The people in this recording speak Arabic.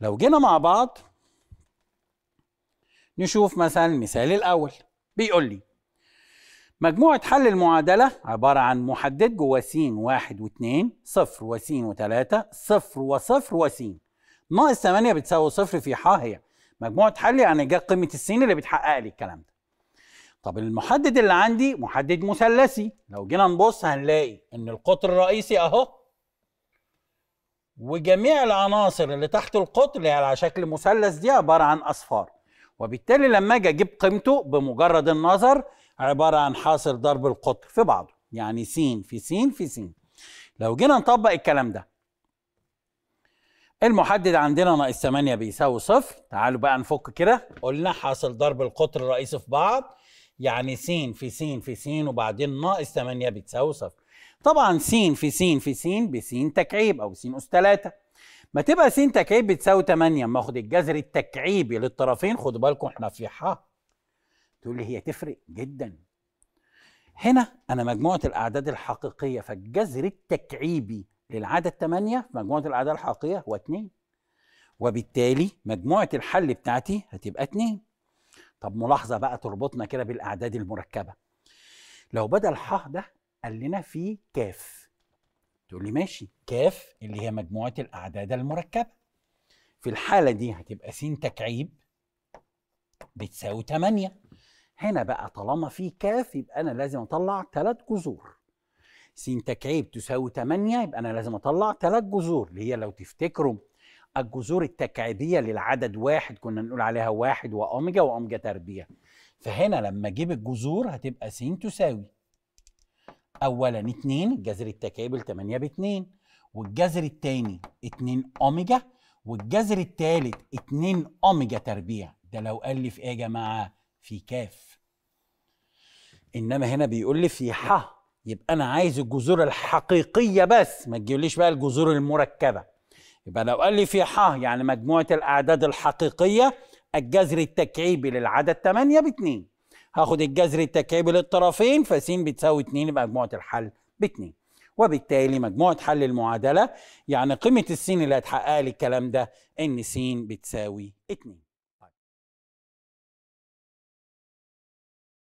لو جينا مع بعض نشوف مثلا المثال الأول بيقول لي مجموعة حل المعادلة عبارة عن محدد جوه س واحد واتنين صفر وس وتلاتة صفر وصفر وس ناقص تمانية بتساوي صفر في ح هي مجموعة حل يعني جت قيمة السين اللي بتحقق لي الكلام ده طب المحدد اللي عندي محدد مثلثي لو جينا نبص هنلاقي ان القطر الرئيسي اهو وجميع العناصر اللي تحت القطر اللي على شكل مثلث دي عباره عن اصفار وبالتالي لما اجي اجيب قيمته بمجرد النظر عباره عن حاصل ضرب القطر في بعضه يعني س في س في س لو جينا نطبق الكلام ده المحدد عندنا ناقص 8 بيساوي صفر تعالوا بقى نفك كده قلنا حاصل ضرب القطر الرئيسي في بعض يعني س في س في س وبعدين ناقص 8 بتساوي صفر طبعا س في س في س بس تكعيب او س اس 3 ما تبقى س تكعيب بتساوي 8 اما اخد الجذر التكعيبي للطرفين خدوا بالكم احنا في ح تقول لي هي تفرق جدا هنا انا مجموعه الاعداد الحقيقيه فالجذر التكعيبي للعدد 8 في مجموعه الاعداد الحقيقيه هو 2 وبالتالي مجموعه الحل بتاعتي هتبقى 2 طب ملاحظه بقى تربطنا كده بالاعداد المركبه لو بدل ح ده قال لنا في كاف تقول لي ماشي كاف اللي هي مجموعة الأعداد المركبة في الحالة دي هتبقى س تكعيب بتساوي 8 هنا بقى طالما في كاف يبقى أنا لازم أطلع ثلاث جذور س تكعيب تساوي 8 يبقى أنا لازم أطلع ثلاث جذور اللي هي لو تفتكروا الجذور التكعيبية للعدد واحد كنا نقول عليها واحد وأوميجا وأوميجا تربيع فهنا لما أجيب الجذور هتبقى س تساوي اولا 2 الجذر التكامل 8 ب 2 والجذر الثاني 2 اوميجا والجذر الثالث 2 اوميجا تربيع ده لو قال لي في ايه يا جماعه في كاف انما هنا بيقول لي في ح يبقى انا عايز الجذور الحقيقيه بس ما تجيبليش بقى الجذور المركبه يبقى لو قال لي في ح يعني مجموعه الاعداد الحقيقيه الجذر التكعيبي للعدد 8 ب 2 هاخد الجذر التكعيبي للطرفين فس بتساوي 2 يبقى مجموعه الحل باتنين وبالتالي مجموعه حل المعادله يعني قيمه السين اللي هتحقق لي الكلام ده ان س بتساوي 2